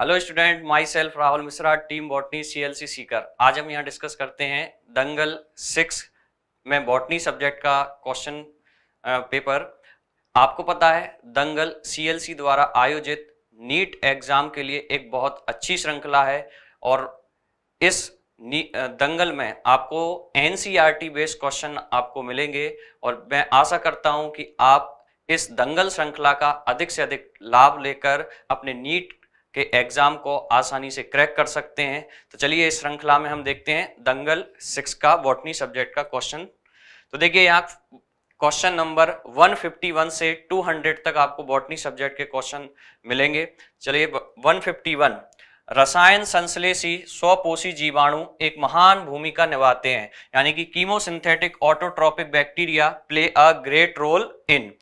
Hello student myself Rahul Mishra team botany C L C Sikar आज हम यहाँ डिस्कस करते हैं दंगल सिक्स में बॉटनी सब्जेक्ट का क्वेश्चन पेपर आपको पता है दंगल सीएलसी द्वारा आयोजित नीट एग्जाम के लिए एक बहुत अच्छी श्रृंखला है और इस दंगल में आपको एन बेस्ड क्वेश्चन आपको मिलेंगे और मैं आशा करता हूं कि आप इस दंगल श्रृंखला का अधिक से अधिक लाभ लेकर अपने नीट के एग्ज़ाम को आसानी से क्रैक कर सकते हैं तो चलिए इस श्रृंखला में हम देखते हैं दंगल सिक्स का बॉटनी सब्जेक्ट का क्वेश्चन तो देखिए यहाँ क्वेश्चन नंबर 151 से 200 तक आपको बॉटनी सब्जेक्ट के क्वेश्चन मिलेंगे चलिए 151 रसायन संश्लेषी स्वपोषी जीवाणु एक महान भूमिका निभाते हैं यानी कि chemosynthetic autotrophic bacteria play a great role in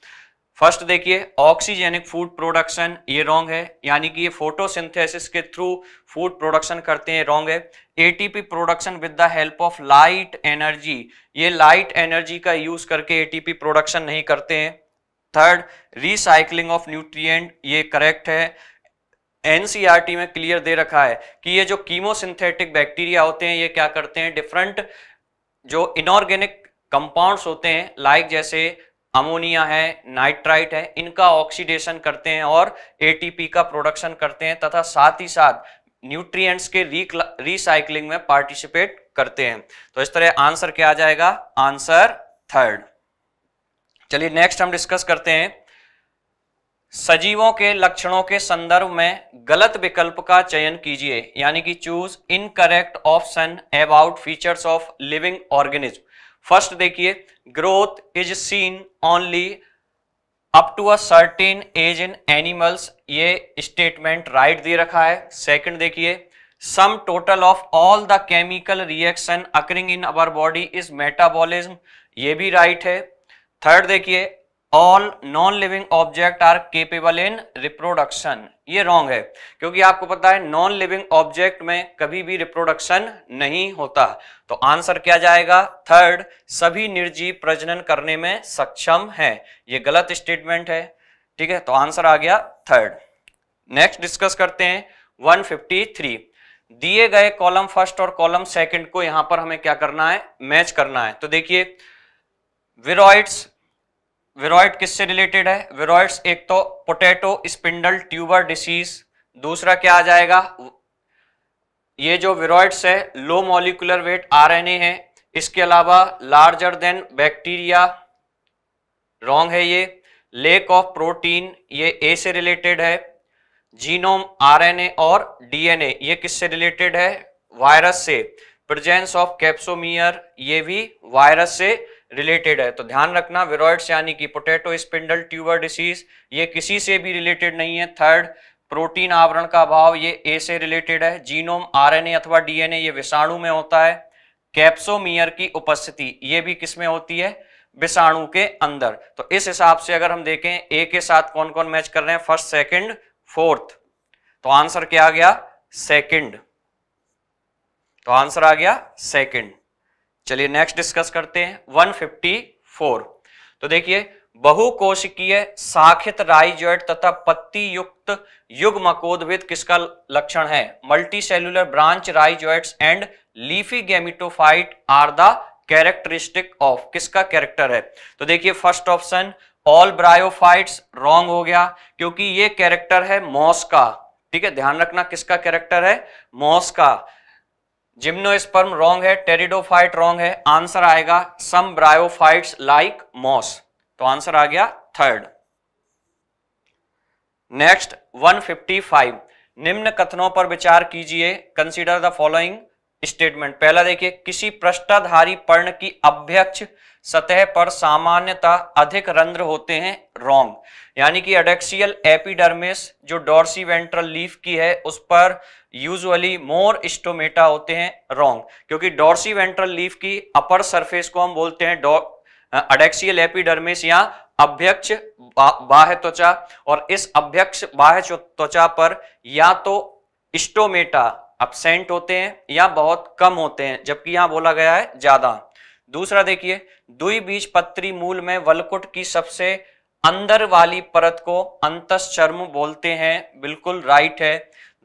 first देखिए ऑक्सीजेनिक फूड प्रोडक्शन ये रॉन्ग है यानी कि ये फोटोसिंथेसिस के थ्रू फूड प्रोडक्शन करते हैं रॉन्ग है ATP production with the help of light energy ये लाइट एनर्जी का यूज करके एटीपी प्रोडक्शन नहीं करते हैं थर्ड रिसाइकलिंग ऑफ न्यूट्रिएंट ये करेक्ट है एनसीईआरटी e में क्लियर दे रखा है कि ये जो कीमोसिंथेटिक बैक्टीरिया होते हैं ये क्या करते हैं डिफरेंट जो इनऑर्गेनिक कंपाउंड्स होते हैं लाइक जैसे अमोनिया है नाइट्राइट है इनका ऑक्सीडेशन करते हैं और एटीपी का प्रोडक्शन करते हैं तथा साथ ही साथ न्यूट्रिएंट्स के रिसाइकलिंग में पार्टिसिपेट करते हैं तो इस तरह आंसर क्या आ जाएगा आंसर थर्ड चलिए नेक्स्ट हम डिस्कस करते हैं सजीवों के लक्षणों के संदर्भ में गलत विकल्प का चयन कीजिए यानी कि choose incorrect option about features of living organism first देखिए growth is seen only up to a certain age in animals ये statement right दे रखा है second देखिए sum total of all the chemical reaction occurring in our body is metabolism ये भी right है third देखिए all non living object are capable in reproduction ये रॉन्ग है क्योंकि आपको पता है नॉन लिविंग ऑब्जेक्ट में कभी भी रिप्रोडक्शन नहीं होता तो आंसर क्या जाएगा थर्ड सभी निर्जीव प्रजनन करने में सक्षम है ये गलत स्टेटमेंट है ठीक है तो आंसर आ गया थर्ड नेक्स्ट डिस्कस करते हैं 153 दिए गए कॉलम फर्स्ट और कॉलम सेकंड को यहां पर हमें क्या करना है मैच करना है तो देखिए विरोइड्स वेरोइड किससे रिलेटेड है वेरोइड्स एक तो पोटैटो स्पिंडल ट्यूबर डिसीज दूसरा क्या आ जाएगा ये जो वेरोइड्स है लो मॉलिकुलर वेट आरएनए है इसके अलावा लार्जर देन बैक्टीरिया रॉन्ग है ये लेक ऑफ प्रोटीन ये ए से रिलेटेड है जीनोम आरएनए और डीएनए ये किससे रिलेटेड है वायरस से प्रेजेंस ऑफ कैप्सोमियर ये भी वायरस से रिलेटेड है तो ध्यान रखना विरोइड्स यानी कि पोटैटो स्पिंडल ट्यूबर डिसीज ये किसी से भी रिलेटेड नहीं है थर्ड प्रोटीन आवरण का अभाव ये ए से रिलेटेड है जीनोम आरएनए अथवा डीएनए ये विषाणु में होता है कैप्सोमियर की उपस्थिति ये भी किसमें होती है विषाणु के अंदर तो इस हिसाब से अगर हम देखें ए के साथ कौन कौन मैच कर रहे हैं फर्स्ट सेकंड फोर्थ तो आंसर क्या आ गया सेकंड तो आंसर आ गया सेकंड चलिए नेक्स्ट डिस्कस करते हैं 154 तो देखिए बहुकोशिकीय साखित राइजोइड तथा पत्ती युक्त युग्मकोदविद किसका लक्षण है multi cellular branch rhizoids and leafy gametophyte are the characteristic of किसका कैरेक्टर है तो देखिए first option all bryophytes wrong हो गया क्योंकि ये कैरेक्टर है मॉस का ठीक है ध्यान रखना किसका कैरेक्टर है मॉस का जिम्नोस्पर्म रॉन्ग है टेरिडोफाइट रॉन्ग है आंसर आएगा सम ब्रायोफाइट्स लाइक मॉस तो आंसर आ गया थर्ड नेक्स्ट 155 निम्न कथनों पर विचार कीजिए कंसीडर द फॉलोइंग स्टेटमेंट पहला देखिए किसी पृष्ठाधारी पर्ण की अभ्यक्ष सतह पर सामान्यतः अधिक रंध्र होते हैं रोंग यानी कि एडेक्सियल एपिडर्मिस जो डोर्सी वेंट्रल लीफ की है उस पर यूजुअली मोर स्टोमेटा होते हैं रोंग क्योंकि डोर्सी वेंट्रल लीफ की अपर सरफेस को हम बोलते हैं डो अडेक्सियल एपिडर्मिस या अभ्यक्ष बाह्य त्वचा और इस अभ्यक्ष बाह्य त्वचा पर या तो स्टोमेटा अपसेंट होते हैं या बहुत कम होते हैं जबकि यहाँ बोला गया है ज्यादा दूसरा देखिए बीज पत्री मूल में वलकुट की सबसे अंदर वाली परत को अंतश्चर्म बोलते हैं बिल्कुल राइट है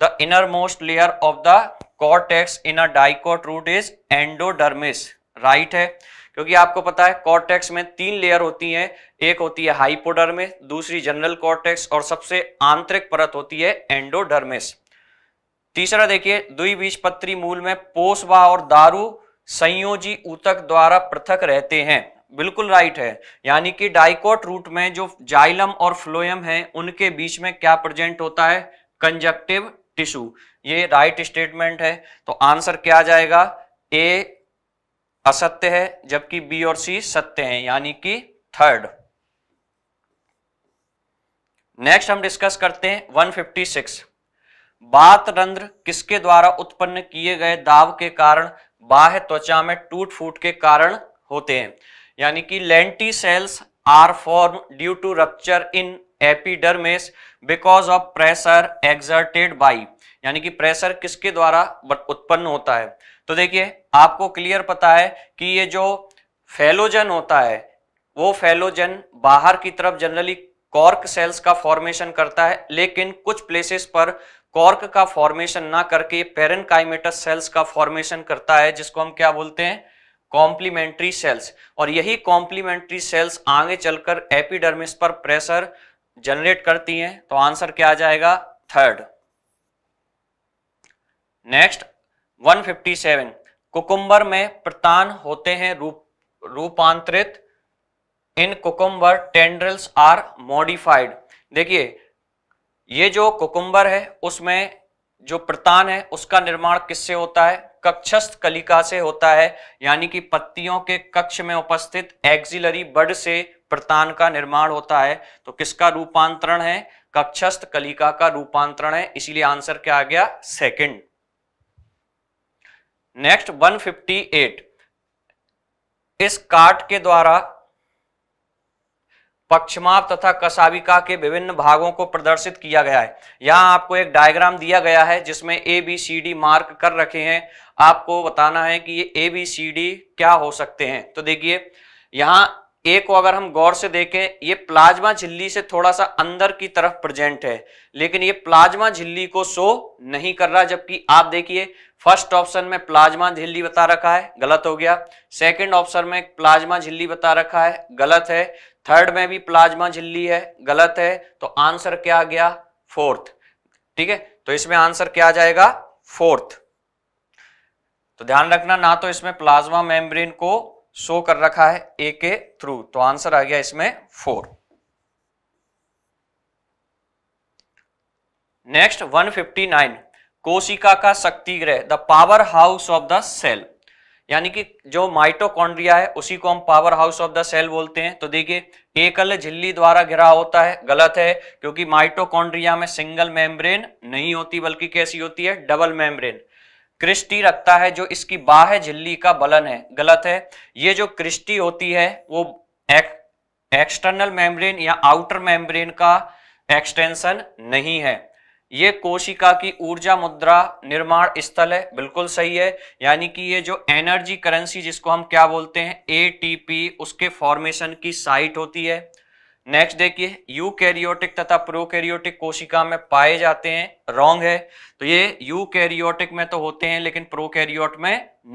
the inner most layer of the cortex in a dicot root is endodermis right है क्योंकि आपको पता है कॉर्टेक्स में तीन लेयर होती हैं एक होती है हाइपोडर्मिस दूसरी जनरल कॉर्टेक्स और सबसे आंतरिक परत होती है एंडोडर्मिस तीसरा देखिए द्विबीजपत्री मूल में पोसवा और दारू संयोजी ऊतक द्वारा पृथक रहते हैं बिल्कुल राइट है यानी कि डाइकोट रूट में जो जाइलम और फ्लोयम है उनके बीच में क्या प्रेजेंट होता है कंजक्टिव टिश्यू ये राइट स्टेटमेंट है तो आंसर क्या आ जाएगा ए असत्य है जबकि बी और सी सत्य है यानी कि थर्ड नेक्स्ट हम डिस्कस करते हैं 156 बात रंध्र किसके द्वारा उत्पन्न किए गए दाव के कारण बाह्य त्वचा में टूट फूट के कारण होते हैं यानी कि lenticels are form due to rupture in epidermis because of pressure exerted by यानी कि प्रेशर किसके द्वारा उत्पन्न होता है तो देखिए आपको क्लियर पता है कि ये जो फेलोजन होता है वो फेलोजन बाहर की तरफ जनरली कॉर्क सेल्स का फॉर्मेशन करता है लेकिन कुछ प्लेसेस पर कॉर्क का फॉर्मेशन ना करके पेरन सेल्स का फॉर्मेशन करता है जिसको हम क्या बोलते हैं कॉम्प्लीमेंट्री सेल्स और यही कॉम्प्लीमेंट्री सेल्स आगे चलकर एपिडर्मिस पर प्रेशर जनरेट करती हैं तो आंसर क्या आ जाएगा थर्ड नेक्स्ट 157 कुकुम्बर में प्रतान होते हैं रूप रूपांतरित in cucumber tendrils are modified देखिए ये जो कुकुम्बर है उसमें जो प्रतान है उसका निर्माण किससे होता है कक्षस्थ कलिका से होता है यानी कि पत्तियों के कक्ष में उपस्थित एक्सिलरी बड से प्रतान का निर्माण होता है तो किसका रूपांतरण है कक्षस्थ कलिका का रूपांतरण है इसीलिए आंसर क्या आ गया सेकंड नेक्स्ट 158 इस काट के द्वारा पक्षमाप तथा कसाविका के विभिन्न भागों को प्रदर्शित किया गया है यहाँ आपको एक डायग्राम दिया गया है जिसमें A B C D mark कर रखे हैं आपको बताना है कि ये ए बी सी डी क्या हो सकते हैं तो देखिए यहाँ ए को अगर हम गौर से देखें ये प्लाज्मा झिल्ली से थोड़ा सा अंदर की तरफ प्रेजेंट है लेकिन ये प्लाज्मा झिल्ली को शो नहीं कर रहा जबकि आप देखिए फर्स्ट ऑप्शन में प्लाज्मा झिल्ली बता रखा है गलत हो गया सेकंड ऑप्शन में प्लाज्मा झिल्ली बता रखा है गलत है थर्ड में भी प्लाज्मा झिल्ली है गलत है तो आंसर क्या आ गया फोर्थ ठीक है तो इसमें आंसर क्या आ जाएगा फोर्थ तो ध्यान रखना ना तो इसमें प्लाज्मा मेम्ब्रेन को शो कर रखा है ए के थ्रू तो आंसर आ गया इसमें फोर नेक्स्ट 159 कोशिका का शक्ति ग्रह the power house of the cell यानी कि जो माइटोकॉन्ड्रिया है उसी को हम power house of the cell बोलते हैं तो देखिए एकल झिल्ली द्वारा घिरा होता है गलत है क्योंकि माइटोकॉन्ड्रिया में सिंगल मेम्ब्रेन नहीं होती बल्कि कैसी होती है डबल मेम्ब्रेन क्रिस्टी रखता है जो इसकी बाह्य झिल्ली का बलन है गलत है ये जो क्रिस्टी होती है वो एक, एक्सटर्नल मेम्ब्रेन या आउटर मेम्ब्रेन का एक्सटेंशन नहीं है ये कोशिका की ऊर्जा मुद्रा निर्माण स्थल है बिल्कुल सही है यानी कि ये जो एनर्जी करेंसी जिसको हम क्या बोलते हैं एटीपी उसके फॉर्मेशन की साइट होती है नेक्स्ट देखिए यूकैरियोटिक तथा प्रोकैरियोटिक कोशिका में पाए जाते हैं रॉन्ग है तो ये यूकैरियोटिक में तो होते हैं लेकिन प्रोकैरियोट में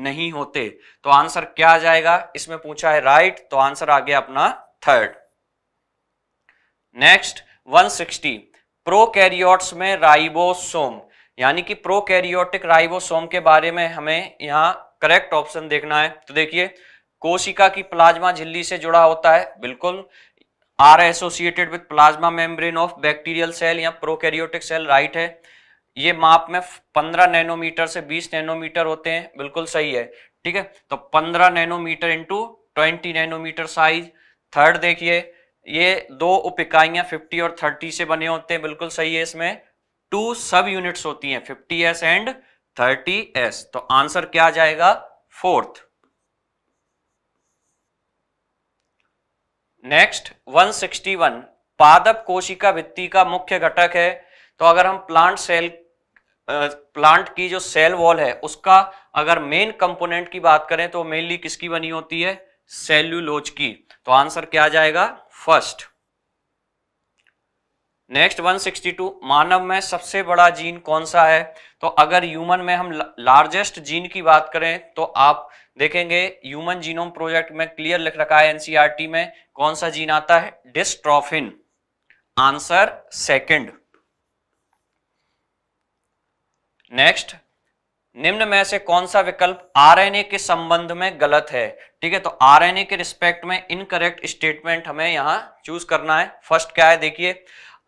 नहीं होते तो आंसर क्या आ जाएगा इसमें पूछा है राइट तो आंसर आ गया अपना थर्ड नेक्स्ट 160 प्रोकैरियोट्स में राइबोसोम यानी कि प्रोकैरियोटिक राइबोसोम के बारे में हमें यहाँ करेक्ट ऑप्शन देखना है तो देखिए कोशिका की प्लाज्मा झिल्ली से जुड़ा होता है बिल्कुल are associated with plasma membrane of bacterial cell या प्रोकैरियोटिक सेल राइट है ये माप में 15 नैनोमीटर से 20 नैनोमीटर होते हैं बिल्कुल सही है ठीक है तो 15 nanometre into 20 nanometre size third देखिए ये दो उप इकाइया फिफ्टी और थर्टी से बने होते हैं बिल्कुल सही है इसमें टू सब यूनिट्स होती हैं fifty S and thirty S तो आंसर क्या आ जाएगा फोर्थ नेक्स्ट 161 पादप कोशिका भित्ति का मुख्य घटक है तो अगर हम प्लांट सेल प्लांट की जो सेल वॉल है उसका अगर मेन कंपोनेंट की बात करें तो मेनली किसकी बनी होती है सेल्यूलोज की तो आंसर क्या आ जाएगा फर्स्ट नेक्स्ट 162 मानव में सबसे बड़ा जीन कौन सा है तो अगर ह्यूमन में हम लार्जेस्ट जीन की बात करें तो आप देखेंगे ह्यूमन जीनोम प्रोजेक्ट में क्लियर लिख रखा है एनसीईआरटी में कौन सा जीन आता है डिस्ट्रोफिन आंसर सेकंड नेक्स्ट निम्न में से कौन सा विकल्प आरएनए के संबंध में गलत है ठीक है तो आरएनए के रिस्पेक्ट में इनकरेक्ट स्टेटमेंट हमें यहां चूज करना है फर्स्ट क्या है देखिए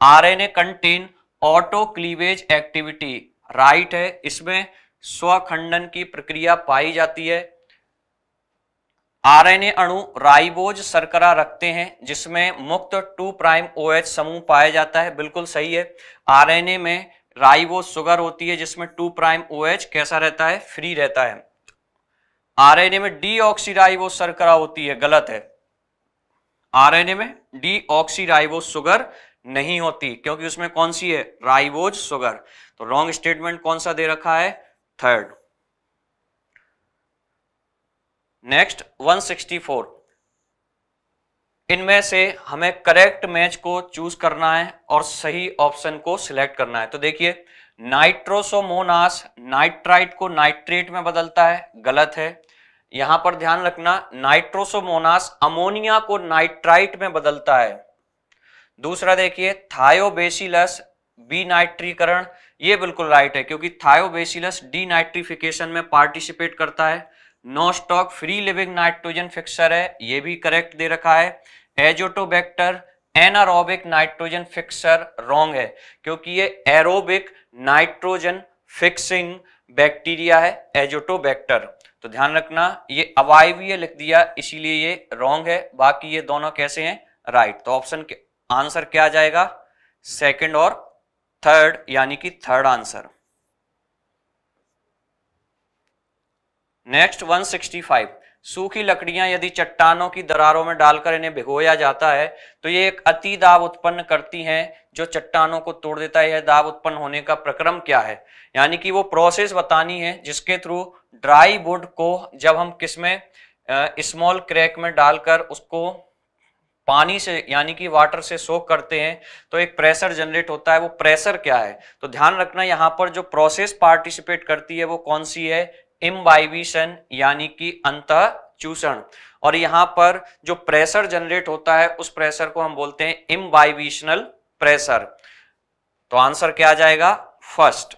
RNA contain auto cleavage activity right है इसमें स्वखंडन की प्रक्रिया पाई जाती है आरएनए अणु राइबोज सरकरा रखते हैं जिसमें मुक्त टू प्राइम ओएच समूह पाया जाता है बिल्कुल सही है आरएनए में वो सुगर होती है जिसमें टू प्राइम ओ OH कैसा रहता है फ्री रहता है आरएनए में डी वो सरकरा होती है गलत है आरएनए में डी वो शुगर नहीं होती क्योंकि उसमें कौन सी है राइवोज सुगर तो रॉन्ग स्टेटमेंट कौन सा दे रखा है थर्ड नेक्स्ट 164 इनमें से हमें करेक्ट मैच को चूज करना है और सही ऑप्शन को सिलेक्ट करना है तो देखिए नाइट्रोसोमोनास नाइट्राइट को नाइट्रेट में बदलता है गलत है यहां पर ध्यान रखना नाइट्रोसोमोनास अमोनिया को नाइट्राइट में बदलता है दूसरा देखिए थायोबेसिलस बी नाइट्रीकरण ये बिल्कुल राइट है क्योंकि थायोबेसिलस डी नाइट्रीफिकेशन में पार्टिसिपेट करता है nostoc free living nitrogen fixer है ये भी करेक्ट दे रखा है azotobacter anaerobic nitrogen fixer wrong है क्योंकि ये एरोबिक नाइट्रोजन फिक्सिंग बैक्टीरिया है एजोटोबैक्टर तो ध्यान रखना ये अवायवीय लिख दिया इसीलिए ये रॉन्ग है बाकी ये दोनों कैसे हैं राइट right. तो ऑप्शन आंसर क्या आ जाएगा सेकंड और थर्ड यानी कि थर्ड आंसर नेक्स्ट 165 सूखी लकड़ियां यदि चट्टानों की दरारों में डालकर इन्हें भिगोया जाता है तो ये एक अति दाब उत्पन्न करती हैं जो चट्टानों को तोड़ देता है यह दाब उत्पन्न होने का प्रक्रम क्या है यानी कि वो प्रोसेस बतानी है जिसके थ्रू ड्राई वुड को जब हम किसमें स्मॉल क्रैक में डालकर उसको पानी से यानी कि वाटर से सोख करते हैं तो एक प्रेशर जनरेट होता है वो प्रेशर क्या है तो ध्यान रखना यहाँ पर जो प्रोसेस पार्टिसिपेट करती है वो कौन सी है इम्बाइबिशन यानी कि अंत चूषण और यहां पर जो प्रेशर जनरेट होता है उस प्रेशर को हम बोलते हैं इम्बाइबिशनल प्रेशर तो आंसर क्या आ जाएगा फर्स्ट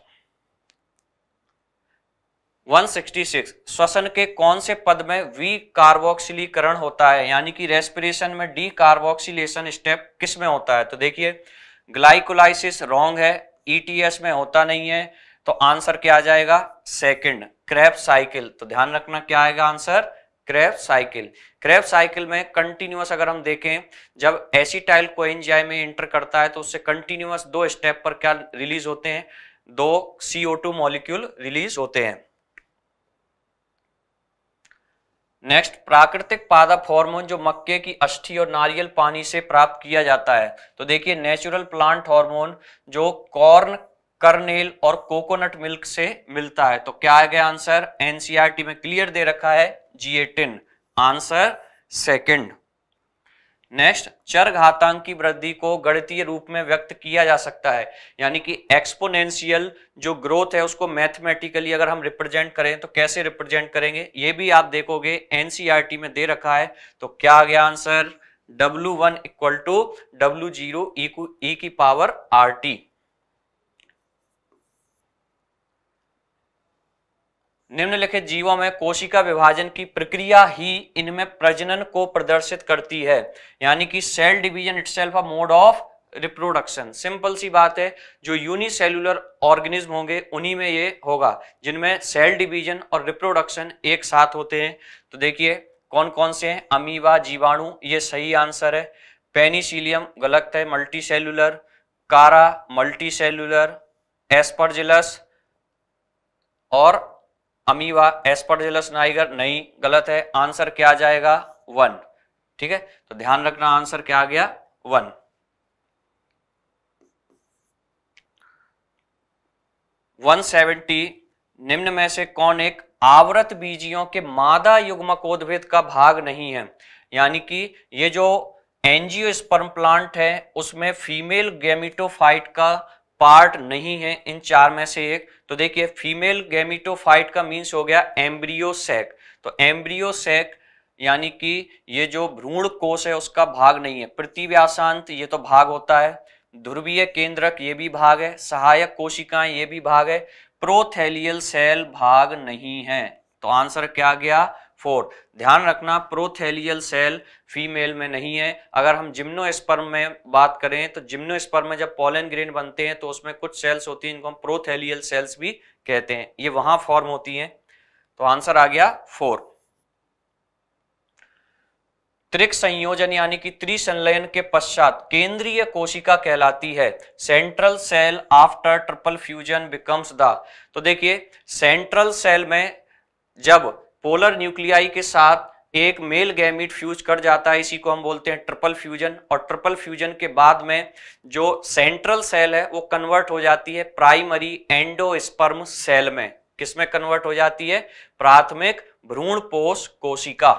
166 श्वसन के कौन से पद में वी कार्बोक्सिलीकरण होता है यानी कि रेस्पिरेशन में डी कार्बोक्सिलेशन स्टेप किस में होता है तो देखिए ग्लाइकोलाइसिस रॉन्ग है ईटीएस e में होता नहीं है तो आंसर क्या आ जाएगा सेकंड क्रैप साइकिल तो ध्यान रखना क्या आएगा answer krebs cycle krebs cycle में कंटिन्यूस अगर हम देखें जब को एनजीआई में एंटर करता है तो उससे कंटिन्यूस दो स्टेप पर क्या रिलीज होते हैं दो CO2 मॉलिक्यूल रिलीज होते हैं नेक्स्ट प्राकृतिक पादप हार्मोन जो मक्के की अस्थि और नारियल पानी से प्राप्त किया जाता है तो देखिए नेचुरल प्लांट हार्मोन जो कॉर्न करनेल और कोकोनट मिल्क से मिलता है तो क्या आ गया आंसर एनसीआर में क्लियर दे रखा है जीएटिन आंसर सेकंड नेक्स्ट चर घातांक की वृद्धि को गणितीय रूप में व्यक्त किया जा सकता है यानी कि एक्सपोनेंशियल जो ग्रोथ है उसको मैथमेटिकली अगर हम रिप्रेजेंट करें तो कैसे रिप्रेजेंट करेंगे ये भी आप देखोगे एनसीईआरटी में दे रखा है तो क्या आ गया answer W one equal to W zero की पावर आर टी निम्नलिखित जीवों में कोशिका विभाजन की प्रक्रिया ही इनमें प्रजनन को प्रदर्शित करती है यानी कि cell division it a mode of reproduction simple सी बात है जो यूनिसेलुलर ऑर्गेनिज्म होंगे उन्हीं में ये होगा जिनमें सेल डिवीजन और रिप्रोडक्शन एक साथ होते हैं तो देखिए कौन कौन से हैं अमीबा जीवाणु ये सही आंसर है पेनीसीलियम गलत है मल्टी सेलुलर कारा मल्टी सेलुलर एस्परजिलस और अमीवा एस्पर्जेलस नाइगर नहीं गलत है आंसर क्या आ जाएगा वन ठीक है तो ध्यान रखना आंसर क्या आ गया वन वन सेवेंटी निम्न में से कौन एक आवृत बीजियों के मादा युग्मकोद्भिद का भाग नहीं है यानी कि ये जो एनजीओ स्पर्म प्लांट है उसमें फीमेल गेमिटोफाइट का पार्ट नहीं है इन चार में से एक तो देखिए फीमेल गैमिटोफाइट का मीन्स हो गया एम्ब्रियोसेक तो एम्ब्रियोसेक यानी कि ये जो भ्रूण कोष है उसका भाग नहीं है पृथ्वीशांत ये तो भाग होता है ध्रुवीय केंद्रक ये भी भाग है सहायक कोशिकाएं ये भी भाग है प्रोथेलियल सेल भाग नहीं है तो आंसर क्या गया फोर ध्यान रखना प्रोथेलियल सेल फीमेल में नहीं है अगर हम जिम्नोस्पर्म में बात करें तो जिम्नोस्पर्म में जब पोलन ग्रेन बनते हैं तो उसमें कुछ सेल्स होती हैं इनको हम प्रोथेलियल सेल्स भी कहते हैं ये वहां फॉर्म होती हैं तो आंसर आ गया फोर त्रिक संयोजन यानी कि त्रिसंलयन के पश्चात केंद्रीय कोशिका कहलाती है central cell after triple fusion becomes the तो देखिए सेंट्रल सेल में जब पोलर न्यूक्लियाई के साथ एक मेल गैमिट फ्यूज कर जाता है इसी को हम बोलते हैं ट्रिपल फ्यूजन और ट्रिपल फ्यूजन के बाद में जो सेंट्रल सेल है वो कन्वर्ट हो जाती है प्राइमरी एंडोस्पर्म सेल में किसमें कन्वर्ट हो जाती है प्राथमिक भ्रूण पोष कोशिका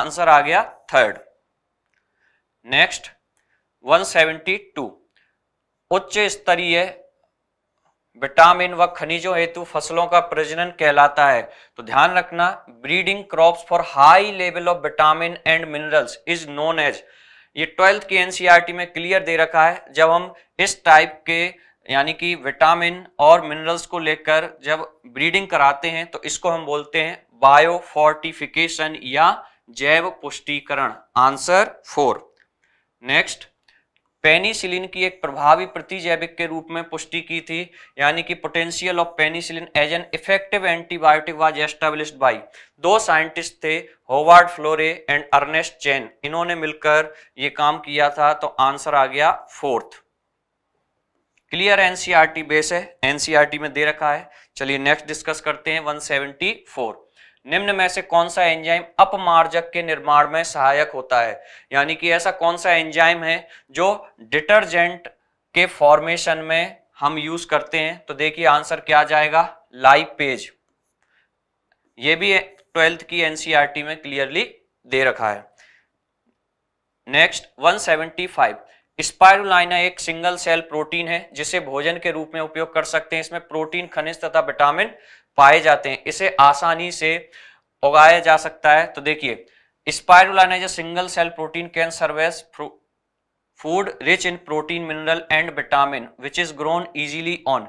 आंसर आ गया थर्ड नेक्स्ट 172 उच्च स्तरीय विटामिन व खनिजों हेतु फसलों का प्रजनन कहलाता है तो ध्यान रखना breeding crops for high level of vitamin and minerals is known as ये ट्वेल्थ के एनसीईआरटी e में क्लियर दे रखा है जब हम इस टाइप के यानी कि विटामिन और मिनरल्स को लेकर जब ब्रीडिंग कराते हैं तो इसको हम बोलते हैं बायोफोर्टिफिकेशन या जैव पुष्टिकरण आंसर फोर नेक्स्ट पेनिसिलिन की एक प्रभावी प्रतिजैविक के रूप में पुष्टि की थी यानी कि potential of penicillin as an effective antibiotic was established by दो साइंटिस्ट थे Howard Florey and Ernest Chain इन्होंने मिलकर ये काम किया था तो आंसर आ गया फोर्थ क्लियर एनसीईआरटी बेस है एनसीईआरटी e में दे रखा है चलिए नेक्स्ट डिस्कस करते हैं 174 निम्न में से कौन सा एंजाइम अपमार्जक के निर्माण में सहायक होता है यानी कि ऐसा कौन सा एंजाइम है जो डिटर्जेंट के फॉर्मेशन में हम यूज करते हैं तो देखिए आंसर क्या जाएगा लाइव पेज ये भी ट्वेल्थ की एनसीईआरटी e में क्लियरली दे रखा है नेक्स्ट 175 स्पायरुलाइना एक सिंगल सेल प्रोटीन है जिसे भोजन के रूप में उपयोग कर सकते हैं इसमें प्रोटीन खनिज तथा विटामिन पाए जाते हैं इसे आसानी से उगाया जा सकता है तो देखिए स्पायरुलाइना जो single cell protein can serve as food rich in protein mineral and vitamin which is grown easily on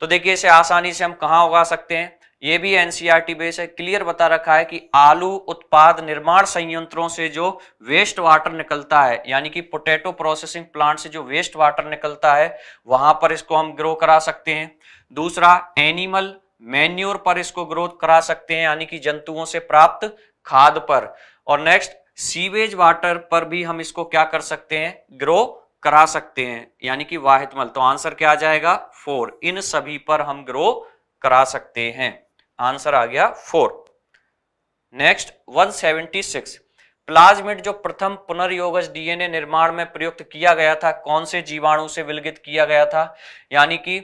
तो देखिए इसे आसानी से हम कहाँ उगा सकते हैं ये भी एनसीईआरटी बेस e है क्लियर बता रखा है कि आलू उत्पाद निर्माण संयंत्रों से जो वेस्ट वाटर निकलता है यानी कि पोटैटो प्रोसेसिंग प्लांट से जो वेस्ट वाटर निकलता है वहां पर इसको हम ग्रो करा सकते हैं दूसरा एनिमल मैन्योर पर इसको ग्रोथ करा सकते हैं यानी कि जंतुओं से प्राप्त खाद पर और नेक्स्ट सीवेज वाटर पर भी हम इसको क्या कर सकते हैं ग्रो करा सकते हैं यानी कि वाहितमल तो आंसर क्या आ जाएगा फोर इन सभी पर हम ग्रो करा सकते हैं आंसर आ गया फोर नेक्स्ट 176 प्लाज्मिड जो प्रथम पुनर्योगज डीएनए निर्माण में प्रयुक्त किया गया था कौन से जीवाणु से विलगित किया गया था यानी कि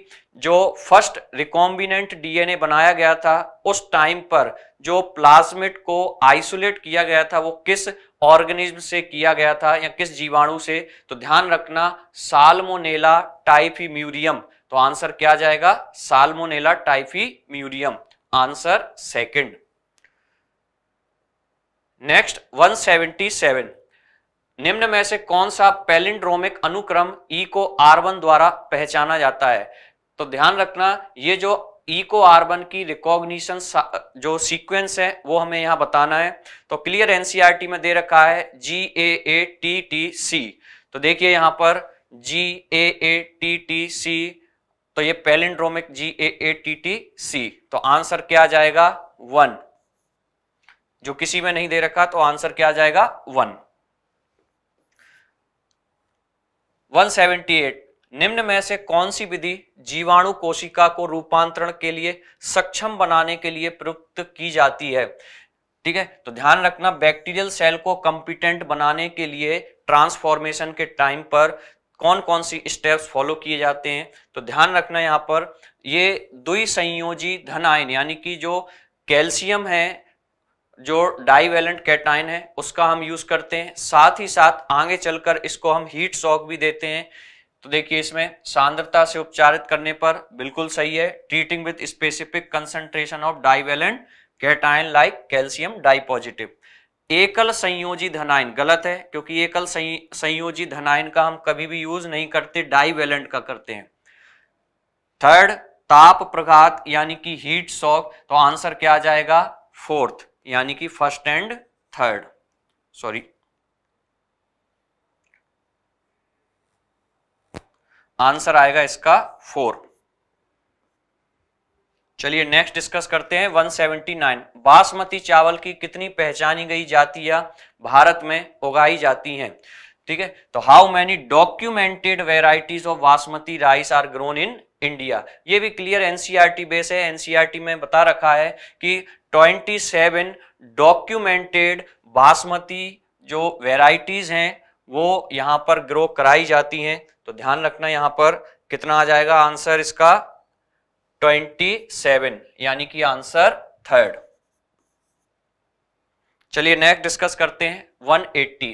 जो फर्स्ट रिकॉम्बिनेंट डीएनए बनाया गया था उस टाइम पर जो प्लाज्मिड को आइसोलेट किया गया था वो किस ऑर्गेनिज्म से किया गया था या किस जीवाणु से तो ध्यान रखना साल्मोनेला टाइफी म्यूरियम तो आंसर क्या जाएगा Salmonella typhimurium answer second next 177 निम्न में से कौन सा पैलिंड्रोमिक अनुक्रम E e co R one द्वारा पहचाना जाता है तो ध्यान रखना ये जो E e co R one की रिकॉग्निशन जो सीक्वेंस है वो हमें यहां बताना है तो क्लियर एनसीईआरटी e में दे रखा है जी A A T T C तो देखिए यहां पर जी A A T T C तो ये palindromic G A A T T C तो आंसर क्या आ जाएगा वन जो किसी में नहीं दे रखा तो आंसर क्या आ जाएगा वन 178 निम्न में से कौन सी विधि जीवाणु कोशिका को रूपांतरण के लिए सक्षम बनाने के लिए प्रयुक्त की जाती है ठीक है तो ध्यान रखना बैक्टीरियल सेल को कंपिटेंट बनाने के लिए ट्रांसफॉर्मेशन के टाइम पर कौन कौन सी स्टेप्स फॉलो किए जाते हैं तो ध्यान रखना यहाँ पर ये दुई संयोजी धन आयन यानी कि जो कैल्शियम है जो डाईवेलेंट कैटाइन है उसका हम यूज करते हैं साथ ही साथ आगे चलकर इसको हम हीट शॉक भी देते हैं तो देखिए इसमें सांद्रता से उपचारित करने पर बिल्कुल सही है treating with specific concentration of divalent cation like calcium dipositive एकल संयोजी धनायन गलत है क्योंकि एकल संयोजी धनायन का हम कभी भी यूज नहीं करते वेलेंट का करते हैं थर्ड ताप प्रघात यानी कि हीट शॉक तो आंसर क्या आ जाएगा फोर्थ यानी कि first and third sorry answer आएगा इसका फोर्थ चलिए नेक्स्ट डिस्कस करते हैं 179 बासमती चावल की कितनी पहचानी गई जातियां भारत में उगाई जाती हैं ठीक है तो how many documented varieties of basmati rice are grown in India ये भी क्लियर एनसीईआरटी बेस है एनसीईआरटी e में बता रखा है कि 27 डॉक्यूमेंटेड बासमती जो वेराइटीज हैं वो यहाँ पर ग्रो कराई जाती हैं तो ध्यान रखना यहाँ पर कितना आ जाएगा आंसर इसका ट्वेंटी सेवन यानी कि आंसर थर्ड चलिए नेक्स्ट डिस्कस करते हैं 180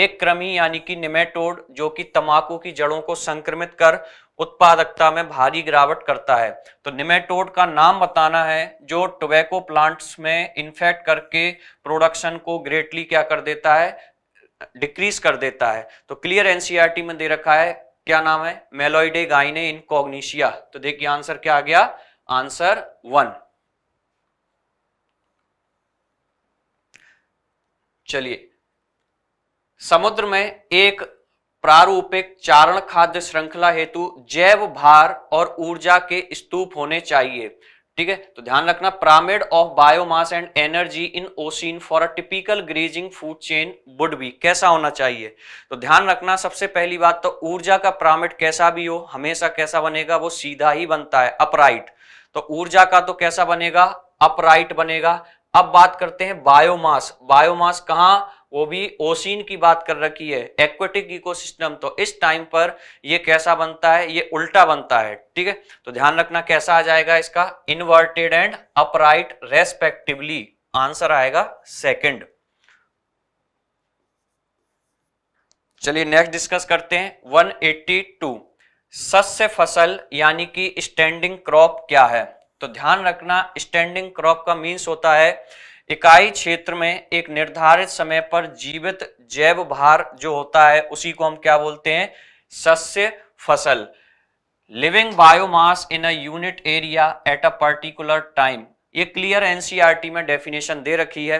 एक क्रमी यानी कि निमेटोड जो कि तंबाकू की जड़ों को संक्रमित कर उत्पादकता में भारी गिरावट करता है तो निमेटोड का नाम बताना है जो टोबैको प्लांट्स में इन्फेक्ट करके प्रोडक्शन को ग्रेटली क्या कर देता है डिक्रीज कर देता है तो क्लियर एनसीआरटी e में दे रखा है क्या नाम है मेलोइडे गाइने इन कॉग्निशिया तो देखिए आंसर क्या आ गया आंसर वन चलिए समुद्र में एक प्रारूपिक चारण खाद्य श्रृंखला हेतु जैव भार और ऊर्जा के स्तूप होने चाहिए ठीक है तो ध्यान रखना pyramid of biomass and energy in ocean for a typical grazing food chain would भी कैसा होना चाहिए तो ध्यान रखना सबसे पहली बात तो ऊर्जा का प्रामेड कैसा भी हो हमेशा कैसा बनेगा वो सीधा ही बनता है अपराइट तो ऊर्जा का तो कैसा बनेगा अपराइट बनेगा अब बात करते हैं बायोमास बायोमास कहाँ वो भी ओसिन की बात कर रखी है एक्वेटिक इकोसिस्टम तो इस टाइम पर ये कैसा बनता है ये उल्टा बनता है ठीक है तो ध्यान रखना कैसा आ जाएगा इसका inverted and upright respectively answer आएगा सेकंड चलिए नेक्स्ट डिस्कस करते हैं 182 सस्य फसल यानी कि स्टैंडिंग क्रॉप क्या है तो ध्यान रखना स्टैंडिंग क्रॉप का मीन्स होता है इकाई क्षेत्र में एक निर्धारित समय पर जीवित जैव भार जो होता है उसी को हम क्या बोलते हैं सस्य फसल living biomass in a unit area at a particular time ये क्लियर एनसीईआरटी e में डेफिनेशन दे रखी है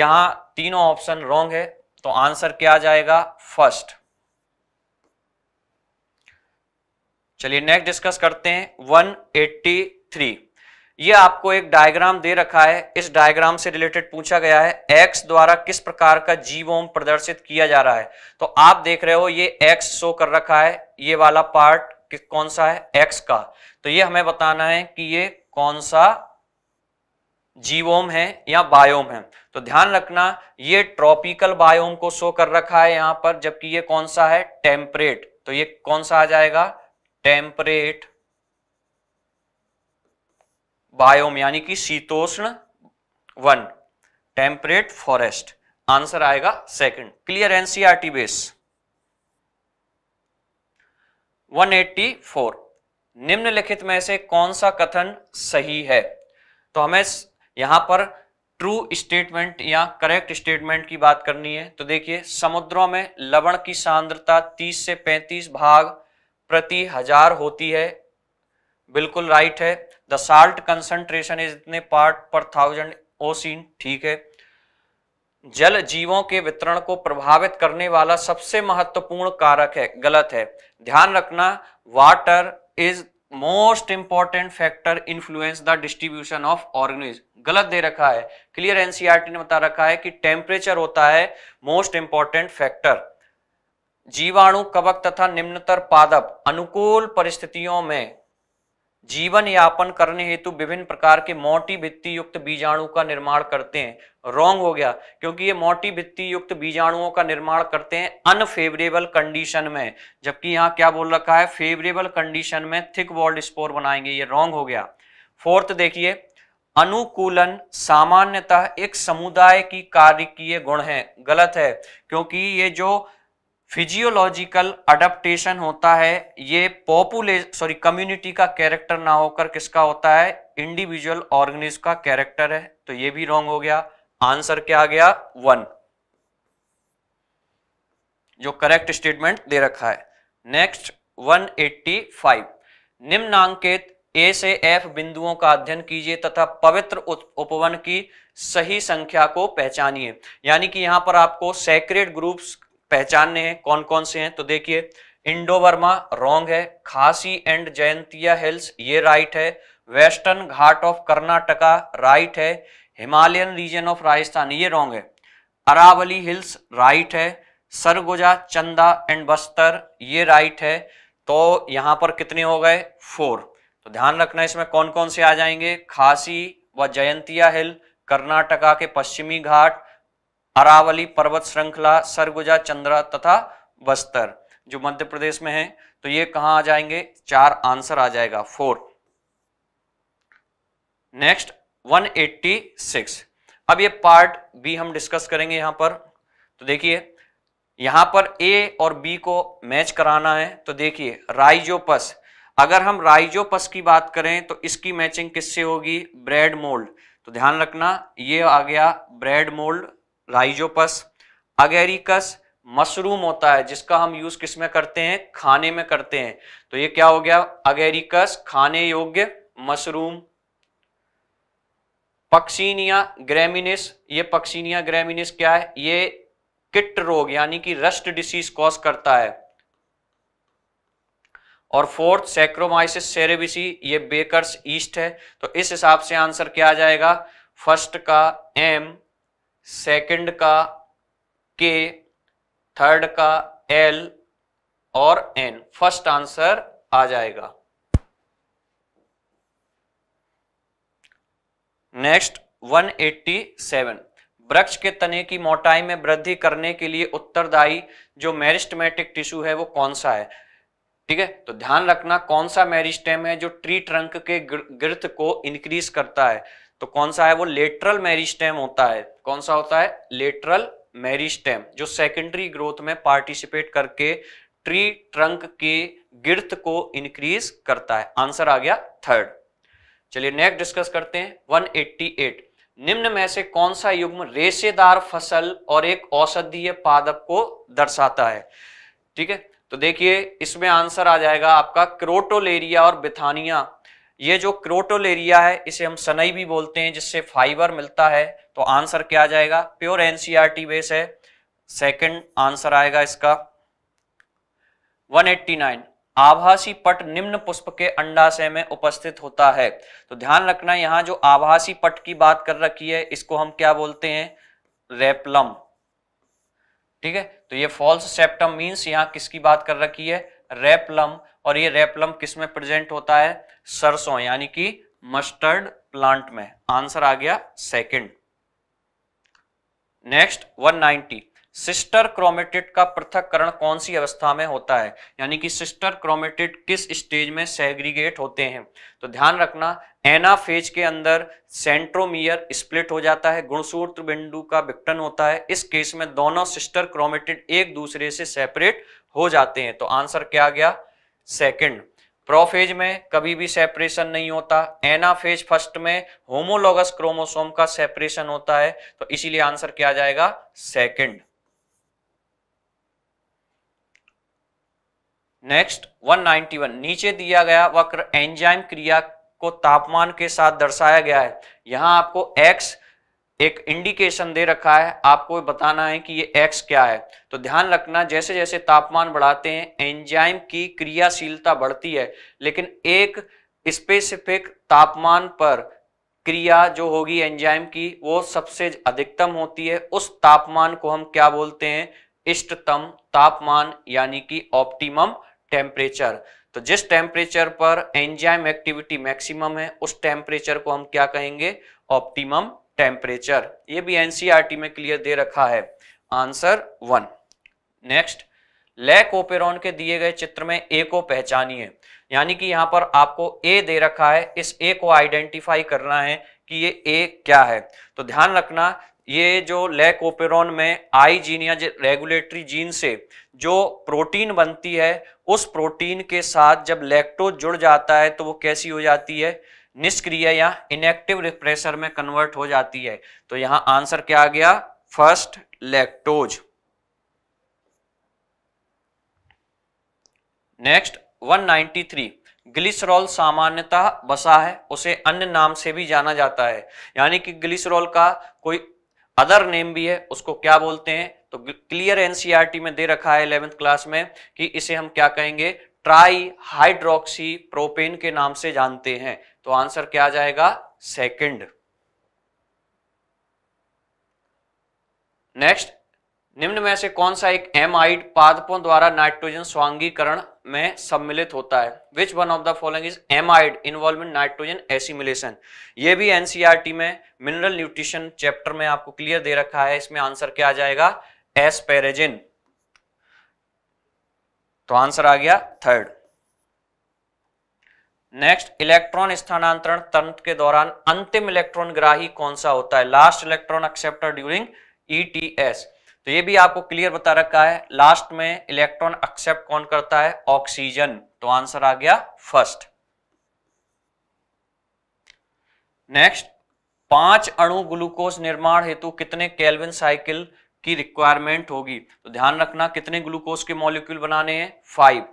यहां तीनों ऑप्शन रॉन्ग है तो आंसर क्या आ जाएगा फर्स्ट चलिए नेक्स्ट डिस्कस करते हैं 183 ये आपको एक डायग्राम दे रखा है इस डायग्राम से रिलेटेड पूछा गया है एक्स द्वारा किस प्रकार का जीवोम प्रदर्शित किया जा रहा है तो आप देख रहे हो ये एक्स शो कर रखा है ये वाला पार्ट कौन सा है एक्स का तो ये हमें बताना है कि ये कौन सा जीवोम है या बायोम है तो ध्यान रखना ये ट्रॉपिकल बायोम को शो कर रखा है यहाँ पर जबकि ये कौन सा है टेम्परेट तो ये कौन सा आ जाएगा टेम्परेट बायोम यानी कि शीतोष्ण वन टेम्परेट फॉरेस्ट आंसर आएगा सेकंड क्लियर एनसीआरटी बेस 184 निम्नलिखित में से कौन सा कथन सही है तो हमें यहां पर ट्रू स्टेटमेंट या करेक्ट स्टेटमेंट की बात करनी है तो देखिए समुद्रों में लवण की सांद्रता 30 से 35 भाग प्रति हजार होती है बिल्कुल राइट है द साल्ट कंसंट्रेशन इज इतने पार्ट पर थाउजेंड ओसिन ठीक है जल जीवों के वितरण को प्रभावित करने वाला सबसे महत्वपूर्ण कारक है गलत है ध्यान रखना water is most important factor influence the distribution of organism गलत दे रखा है क्लियर एनसीईआरटी e ने बता रखा है कि टेम्परेचर होता है मोस्ट इंपॉर्टेंट फैक्टर जीवाणु कवक तथा निम्नतर पादप अनुकूल परिस्थितियों में जीवन यापन करने हेतु विभिन्न प्रकार के मोटी भित्ती युक्त बीजाणु का निर्माण करते हैं रॉन्ग हो गया क्योंकि ये मोटी भित्ती युक्त बीजाणुओं का निर्माण करते हैं अनफेवरेबल कंडीशन में जबकि यहाँ क्या बोल रखा है फेवरेबल कंडीशन में थिक वॉल्ड स्पोर बनाएंगे ये रॉन्ग हो गया फोर्थ देखिए अनुकूलन सामान्यतः एक समुदाय की कार्य गुण है गलत है क्योंकि ये जो फिजियोलॉजिकल अडप्टेशन होता है ये पॉपुले सॉरी कम्युनिटी का कैरेक्टर ना होकर किसका होता है इंडिविजुअल ऑर्गेनिज का कैरेक्टर है तो ये भी रॉन्ग हो गया आंसर क्या आ गया वन जो करेक्ट स्टेटमेंट दे रखा है नेक्स्ट 185 निम्नांकित ए से एफ बिंदुओं का अध्ययन कीजिए तथा पवित्र उपवन की सही संख्या को पहचानिए यानी कि यहां पर आपको सेक्रेट ग्रुप्स पहचानने हैं कौन कौन से हैं तो देखिए इंडो वर्मा रॉन्ग है खासी एंड जयंतिया हिल्स ये राइट है Western Ghat of Karnataka right है हिमालयन रीजन ऑफ राजस्थान ये रॉन्ग है अरावली हिल्स राइट है सरगुजा चंदा एंड बस्तर ये राइट है तो यहाँ पर कितने हो गए फोर तो ध्यान रखना इसमें कौन कौन से आ जाएंगे खासी व जयंतिया हिल कर्नाटका के पश्चिमी घाट अरावली पर्वत श्रृंखला सरगुजा चंद्रा तथा बस्तर जो मध्य प्रदेश में है तो ये कहा आ जाएंगे चार आंसर आ जाएगा फोर नेक्स्ट 186 अब ये पार्ट बी हम डिस्कस करेंगे यहां पर तो देखिए यहां पर ए और बी को मैच कराना है तो देखिए राइजोपस अगर हम राइजोपस की बात करें तो इसकी मैचिंग किससे होगी ब्रेड मोल्ड तो ध्यान रखना ये आ गया bread mould Rhizopus Agaricus mushroom होता है जिसका हम यूज किस में करते हैं खाने में करते हैं तो ये क्या हो गया अगेरिकस खाने योग्य मशरूम पक्सीनिया ग्रेमिनिस ये पक्सीनिया ग्रेमिनिस क्या है ये किट रोग यानी कि रस्ट डिसीज कॉज करता है और फोर्थ सेक्रोमाइसिस सेरेबिसी ये बेकर्स ईस्ट है तो इस हिसाब से आंसर क्या आ जाएगा फर्स्ट का एम सेकंड का के थर्ड का एल और एन फर्स्ट आंसर आ जाएगा नेक्स्ट 187 वृक्ष के तने की मोटाई में वृद्धि करने के लिए उत्तरदायी जो मेरिस्टमेटिक टिश्यू है वो कौन सा है ठीक है तो ध्यान रखना कौन सा मेरिस्टेम है जो ट्री ट्रंक के गिर्थ को इंक्रीज करता है तो कौन सा है वो लेटरल मेरिस्टेम होता है कौन सा होता है लेटरल मेरिस्टेम जो सेकेंडरी ग्रोथ में पार्टिसिपेट करके ट्री ट्रंक के गिर्थ को इंक्रीज करता है आंसर आ गया थर्ड चलिए नेक्स्ट डिस्कस करते हैं 188 निम्न में से कौन सा युग्म रेशेदार फसल और एक औषधीय पादप को दर्शाता है ठीक है तो देखिए इसमें आंसर आ जाएगा आपका क्रोटोलेरिया और बिथानिया ये जो क्रोटोल एरिया है इसे हम सनई भी बोलते हैं जिससे फाइबर मिलता है तो आंसर क्या आ जाएगा प्योर एनसीईआरटी बेस है सेकंड आंसर आएगा इसका 189 आभासी पट निम्न पुष्प के अंडाशय में उपस्थित होता है तो ध्यान रखना यहां जो आभासी पट की बात कर रखी है इसको हम क्या बोलते हैं रेपलम ठीक है तो ये फॉल्स सेप्टम मीन्स यहाँ किसकी बात कर रखी है रेपलम और ये रेपलम किस में प्रेजेंट होता है सरसों यानी कि मस्टर्ड प्लांट में आंसर आ गया सेकंड नेक्स्ट 190 सिस्टर क्रोमेटिड का पृथककरण कौन सी अवस्था में होता है यानी कि सिस्टर क्रोमेटिड किस स्टेज में सेग्रीगेट होते हैं तो ध्यान रखना एनाफेज के अंदर सेंट्रोमियर स्प्लिट हो जाता है गुणसूत्र बिंदु का विकटन होता है इस केस में दोनों सिस्टर क्रोमेटिड एक दूसरे से सेपरेट हो जाते हैं तो आंसर क्या आ गया सेकेंड प्रोफेज में कभी भी सेपरेशन नहीं होता एनाफेज फर्स्ट में होमोलोगस क्रोमोसोम का सेपरेशन होता है तो इसीलिए आंसर क्या जाएगा सेकेंड नेक्स्ट 191 नीचे दिया गया वक्र एंजाइम क्रिया को तापमान के साथ दर्शाया गया है यहां आपको एक्स एक इंडिकेशन दे रखा है आपको बताना है कि ये एक्स क्या है तो ध्यान रखना जैसे जैसे तापमान बढ़ाते हैं एंजाइम की क्रियाशीलता बढ़ती है लेकिन एक स्पेसिफिक तापमान पर क्रिया जो होगी एंजाइम की वो सबसे अधिकतम होती है उस तापमान को हम क्या बोलते हैं इष्टतम तापमान यानी कि ऑप्टिमम टेम्परेचर तो जिस टेम्परेचर पर एंजाइम एक्टिविटी मैक्सिमम है उस टेम्परेचर को हम क्या कहेंगे ऑप्टिमम टेम्परेचर ये भी एनसीईआरटी e में क्लियर दे रखा है answer one next lac operon के दिए गए चित्र में ए को पहचानिए यानी कि यहां पर आपको ए दे रखा है इस ए को आइडेंटिफाई करना है कि ये ए क्या है तो ध्यान रखना ये जो ओपेरॉन में आई जीन या रेगुलेटरी जीन से जो प्रोटीन बनती है उस प्रोटीन के साथ जब लैक्टोज जुड़ जाता है तो वो कैसी हो जाती है निष्क्रिय या इनएक्टिव रिप्रेसर में कन्वर्ट हो जाती है तो यहाँ आंसर क्या आ गया फर्स्ट लैक्टोज नेक्स्ट 193 ग्लिसरॉल सामान्यतः बसा है उसे अन्य नाम से भी जाना जाता है यानी कि ग्लिसरॉल का कोई अदर नेम भी है उसको क्या बोलते हैं तो क्लियर एनसीईआरटी e में दे रखा है इलेवेंथ क्लास में कि इसे हम क्या कहेंगे ट्राई हाइड्रोक्सी प्रोपेन के नाम से जानते हैं तो आंसर क्या आ जाएगा सेकंड नेक्स्ट निम्न में से कौन सा एक एमआईड पादपों द्वारा नाइट्रोजन स्वांगीकरण में सम्मिलित होता है which one of the following is amide involvement nitrogen assimilation ये भी एनसीआरटी e में मिनरल न्यूट्रिशन चैप्टर में आपको क्लियर दे रखा है इसमें आंसर क्या आ जाएगा एसपेरेजिन तो आंसर आ गया थर्ड नेक्स्ट इलेक्ट्रॉन स्थानांतरण तंत्र के दौरान अंतिम इलेक्ट्रॉन ग्राही कौन सा होता है last electron acceptor during ETS तो ये भी आपको क्लियर बता रखा है लास्ट में इलेक्ट्रॉन एक्सेप्ट कौन करता है ऑक्सीजन तो आंसर आ गया फर्स्ट नेक्स्ट पांच अणु ग्लूकोज निर्माण हेतु कितने कैलविन साइकिल की रिक्वायरमेंट होगी तो ध्यान रखना कितने ग्लूकोज के मॉलिक्यूल बनाने हैं फाइव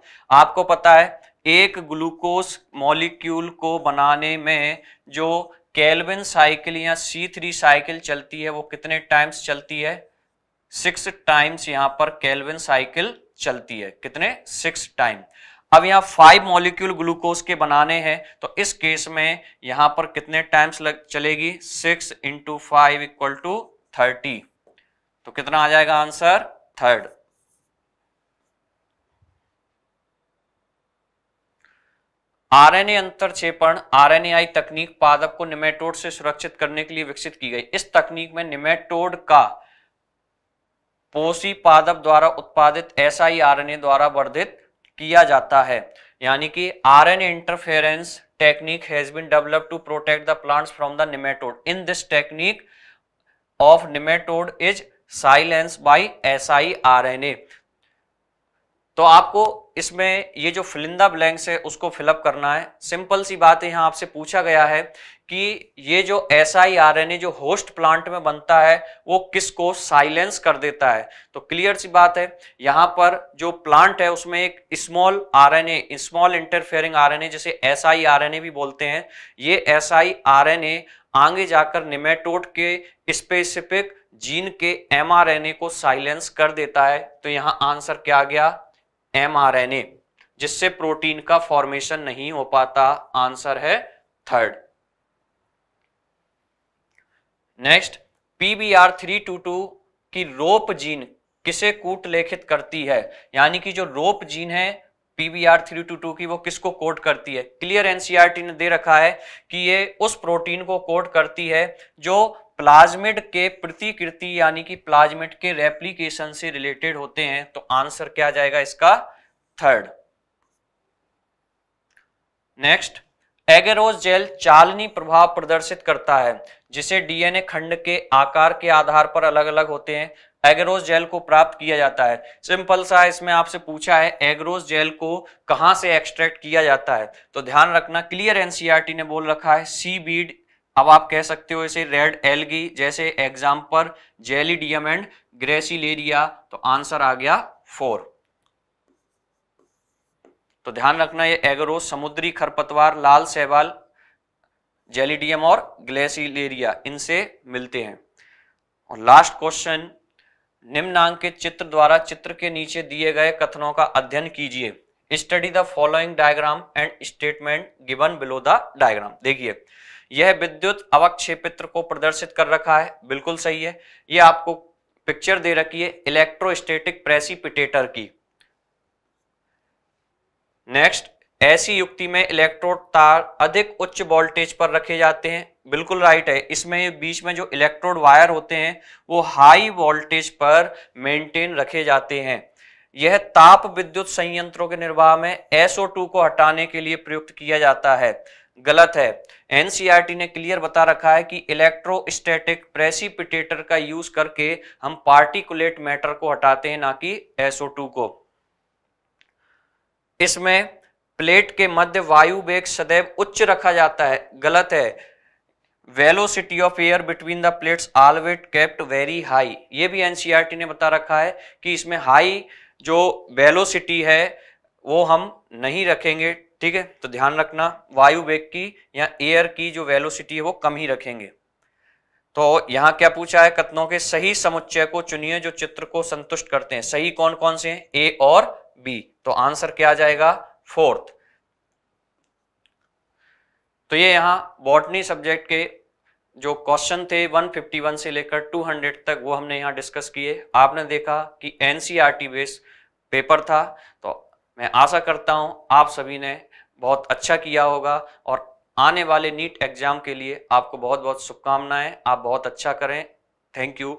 आपको पता है एक ग्लूकोज मॉलिक्यूल को बनाने में जो कैलविन साइकिल या सी थ्री साइकिल चलती है वो कितने टाइम्स चलती है सिक्स टाइम्स यहां पर कैलविन साइकिल चलती है कितने सिक्स टाइम अब यहां फाइव मॉलिक्यूल ग्लूकोज के बनाने हैं तो इस केस में यहां पर कितने टाइम्स लग चलेगी six into five equal to thirty तो कितना आ जाएगा आंसर थर्ड आरएनए अंतरक्षेपण आरएनएआई तकनीक पादप को निमेटोड से सुरक्षित करने के लिए विकसित की गई इस तकनीक में निमेटोड का पोषी पादप द्वारा उत्पादित ऐसा ही आरएनए द्वारा वर्धित किया जाता है यानी कि RNA interference technique has been develop to protect the plants from the nematode in this technique of nematode is silence by N A तो आपको इसमें ये जो फिलिंदा ब्लैंक्स है उसको फिलअप करना है सिंपल सी बात है यहाँ आपसे पूछा गया है कि ये जो S I R N A जो होस्ट प्लांट में बनता है वो किसको साइलेंस कर देता है तो क्लियर सी बात है यहाँ पर जो प्लांट है उसमें एक small R N A small interfering R N A जैसे S I R N A भी बोलते हैं ये S I R N A आगे जाकर निमेटोड के स्पेसिफिक जीन के एमआरएनए को साइलेंस कर देता है तो यहाँ आंसर क्या आ गया एमआरएनए जिससे प्रोटीन का फॉर्मेशन नहीं हो पाता आंसर है third next pBR three two two की रोप जीन किसे कूट लेखित करती है यानी कि जो रोप जीन है पीबीआर थ्री टू टू की वो किसको कोट करती है क्लियर एनसीआरटी e ने दे रखा है कि ये उस प्रोटीन को कोट करती है जो प्लाज्मिड के प्रतिकृति यानी कि प्लाज्मिड के रेप्लीकेशन से रिलेटेड होते हैं तो आंसर क्या जाएगा इसका थर्ड नेक्स्ट एगेरोज जेल चालनी प्रभाव प्रदर्शित करता है जिसे डीएनए खंड के आकार के आधार पर अलग अलग होते हैं एगेरोज जेल को प्राप्त किया जाता है सिंपल सा इसमें आपसे पूछा है एग्रोस जेल को कहां से एक्सट्रैक्ट किया जाता है तो ध्यान रखना क्लियर एनसीईआरटी ने बोल रखा है सी बीड अब आप कह सकते हो इसे रेड एलगी जैसे एग्जाम्पल जेलीडियम एंड ग्रेसिलेरिया तो आंसर आ गया फोर तो ध्यान रखना ये एगरो समुद्री खरपतवार लाल सहवाल जेलिडियम और ग्लेसिलेरिया इनसे मिलते हैं और लास्ट क्वेश्चन निम्नांकित चित्र द्वारा चित्र के नीचे दिए गए कथनों का अध्ययन कीजिए study the following diagram and statement given below the diagram देखिए यह विद्युत अवक्षेपित्र को प्रदर्शित कर रखा है बिल्कुल सही है यह आपको पिक्चर दे रखी है इलेक्ट्रोस्टेटिक प्रेसिपिटेटर की नेक्स्ट ऐसी युक्ति में इलेक्ट्रोड तार अधिक उच्च वोल्टेज पर रखे जाते हैं बिल्कुल राइट है इसमें बीच में जो इलेक्ट्रोड वायर होते हैं वो हाई वोल्टेज पर मेंटेन रखे जाते हैं यह ताप विद्युत संयंत्रों के निर्वाह में SO2 को हटाने के लिए प्रयुक्त किया जाता है गलत है एनसीईआरटी ने क्लियर बता रखा है कि इलेक्ट्रोस्टैटिक प्रेसिपिटेटर का यूज करके हम पार्टिकुलेट मैटर को हटाते हैं ना कि एसओ को इसमें प्लेट के मध्य वायु वेग सदैव उच्च रखा जाता है गलत है velocity of air between the plates always kept very high ये भी एनसीईआरटी ने बता रखा है कि इसमें हाई जो वेलोसिटी है वो हम नहीं रखेंगे ठीक है तो ध्यान रखना वायु वेग की या एयर की जो वेलोसिटी है वो कम ही रखेंगे तो यहाँ क्या पूछा है कथनों के सही समुच्चय को चुनिए जो चित्र को संतुष्ट करते हैं सही कौन कौन से हैं ए और बी तो आंसर क्या आ जाएगा फोर्थ तो ये यहाँ बॉटनी सब्जेक्ट के जो क्वेश्चन थे 151 से लेकर 200 तक वो हमने यहाँ डिस्कस किए आपने देखा कि एनसीईआरटी बेस पेपर था तो मैं आशा करता हूँ आप सभी ने बहुत अच्छा किया होगा और आने वाले नीट एग्जाम के लिए आपको बहुत बहुत शुभकामनाएं आप बहुत अच्छा करें थैंक यू